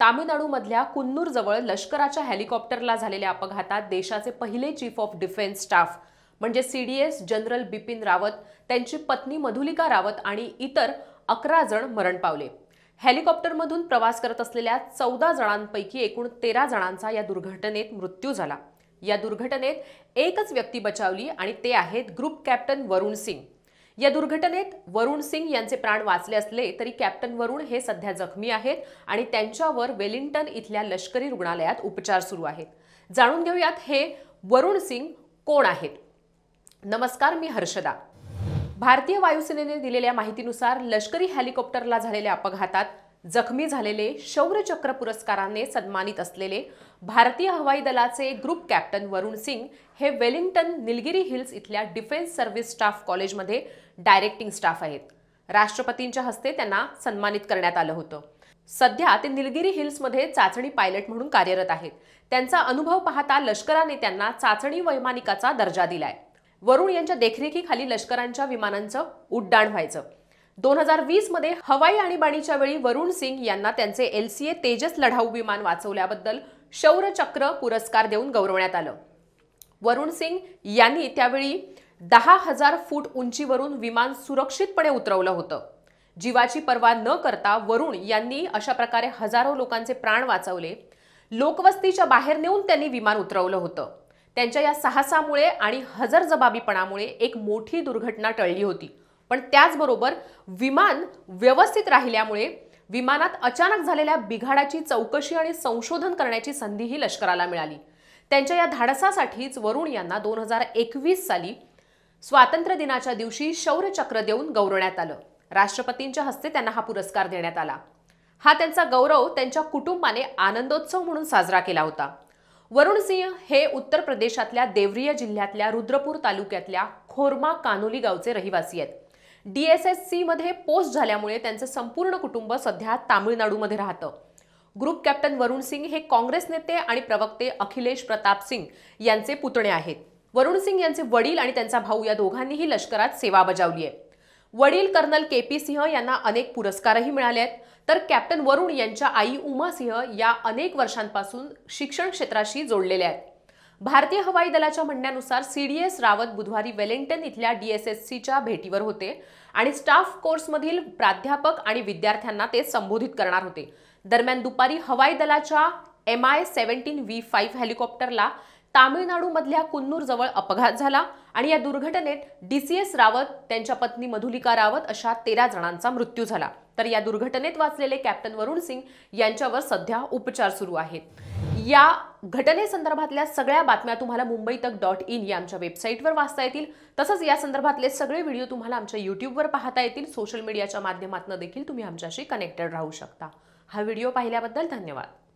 तामिळनाडूमधल्या कुन्नूरजवळ लष्कराच्या हेलिकॉप्टरला झालेल्या अपघातात देशाचे पहिले चीफ ऑफ डिफेन्स स्टाफ म्हणजे C D S general Bipin Rawat त्यांची पत्नी मधुलिका रावत आणि इतर अकरा जण मरण पावले हेलिकॉप्टरमधून प्रवास करत असलेल्या चौदा जणांपैकी एकूण तेरा जणांचा या दुर्घटनेत मृत्यू झाला या दुर्घटनेत एकच व्यक्ती बचावली आणि ते आहेत ग्रुप कॅप्टन वरुण सिंग या दुर्घटनेत वरुण सिंग यांचे प्राण वाचले असले तरी कॅप्टन वरुण हे सध्या जखमी आहेत आणि त्यांच्यावर वेलिंग्टन इथल्या लष्करी रुग्णालयात उपचार सुरू आहेत जाणून घेऊयात हे वरुण सिंग कोण आहेत नमस्कार मी हर्षदा भारतीय वायुसेनेने दिलेल्या माहितीनुसार लष्करी हेलिकॉप्टरला झालेल्या अपघातात जखमी झालेले शौर्यचक्र पुरस्काराने सन्मानित असलेले भारतीय हवाई दलाचे ग्रुप कॅप्टन वरुण सिंग हे वेलिंग्टन निलगिरी हिल्स इथल्या डिफेन्स सर्व्हिस स्टाफ कॉलेजमध्ये डायरेक्टिंग स्टाफ आहेत राष्ट्रपतींच्या हस्ते त्यांना सन्मानित करण्यात आलं होतं सध्या ते निलगिरी हिल्समध्ये चाचणी पायलट म्हणून कार्यरत आहेत त्यांचा अनुभव पाहता लष्कराने त्यांना चाचणी वैमानिकाचा दर्जा दिलाय वरुण यांच्या देखरेखीखाली लष्करांच्या विमानांचं उड्डाण व्हायचं दोन हजार वीसमध्ये मध्ये हवाई आणीबाणीच्या वेळी वरुण सिंग यांना त्यांचे एलसीए तेजस लढाऊ विमान वाचवल्याबद्दल शौर्यचक्र पुरस्कार देऊन गौरवण्यात आलं वरुण सिंग यांनी त्यावेळी दहा हजार फूट उंचीवरून विमान सुरक्षितपणे उतरवलं होतं जीवाची पर्वा न करता वरुण यांनी अशा प्रकारे हजारो लोकांचे प्राण वाचवले लोकवस्तीच्या बाहेर नेऊन त्यांनी विमान उतरवलं होतं त्यांच्या या साहसामुळे आणि हजरजबाबीपणामुळे एक मोठी दुर्घटना टळली होती पण त्याचबरोबर विमान व्यवस्थित राहिल्यामुळे विमानात अचानक झालेल्या बिघाडाची चौकशी आणि संशोधन करण्याची संधीही लष्कराला मिळाली त्यांच्या या धाडसासाठीच वरुण यांना दोन हजार एकवीस साली स्वातंत्र्य दिनाच्या दिवशी शौर्यचक्र देऊन गौरवण्यात आलं राष्ट्रपतींच्या हस्ते त्यांना हा पुरस्कार देण्यात आला हा त्यांचा गौरव त्यांच्या कुटुंबाने आनंदोत्सव म्हणून साजरा केला होता वरुण सिंह हे उत्तर प्रदेशातल्या देवरिया जिल्ह्यातल्या रुद्रपूर तालुक्यातल्या खोरमा कानोली गावचे रहिवासी आहेत डीएसएससी मध्ये पोस्ट झाल्यामुळे त्यांचं संपूर्ण कुटुंब सध्या तामिळनाडूमध्ये राहतं ग्रुप कॅप्टन वरुण सिंग हे काँग्रेस नेते आणि प्रवक्ते अखिलेश प्रताप सिंग यांचे पुतणे आहेत वरुण सिंग यांचे वडील आणि त्यांचा भाऊ या दोघांनीही लष्करात सेवा बजावली आहे वडील कर्नल के पी सिंह यांना अनेक पुरस्कारही मिळाले आहेत तर कॅप्टन वरुण यांच्या आई उमा सिंह या अनेक वर्षांपासून शिक्षण क्षेत्राशी जोडलेल्या आहेत भारतीय हवाई दलाच्या म्हणण्यानुसार सीडीएस रावत बुधवारी वेलिंग्टन इथल्या डीएसएससीच्या भेटीवर होते आणि स्टाफ कोर्समधील प्राध्यापक आणि विद्यार्थ्यांना ते संबोधित करणार होते दरम्यान दुपारी हवाई दलाच्या M I seventeen V five हेलिकॉप्टरला तामिळनाडूमधल्या जवळ अपघात झाला आणि या दुर्घटनेत डी सी एस रावत त्यांच्या पत्नी मधुलिका रावत अशा तेरा जणांचा मृत्यू झाला तर या दुर्घटनेत वाचलेले कॅप्टन वरुण सिंग यांच्यावर सध्या उपचार सुरू आहेत या घटनेसंदर्भातल्या सगळ्या बातम्या तुम्हाला मुंबई तक डॉट इन या आमच्या वेबसाईटवर वाचता येतील तसंच या संदर्भातले सगळे व्हिडिओ तुम्हाला आमच्या यूट्यूबवर पाहता येतील सोशल मीडियाच्या माध्यमातून देखील तुम्ही आमच्याशी कनेक्टेड राहू शकता हा व्हिडिओ पाहिल्याबद्दल धन्यवाद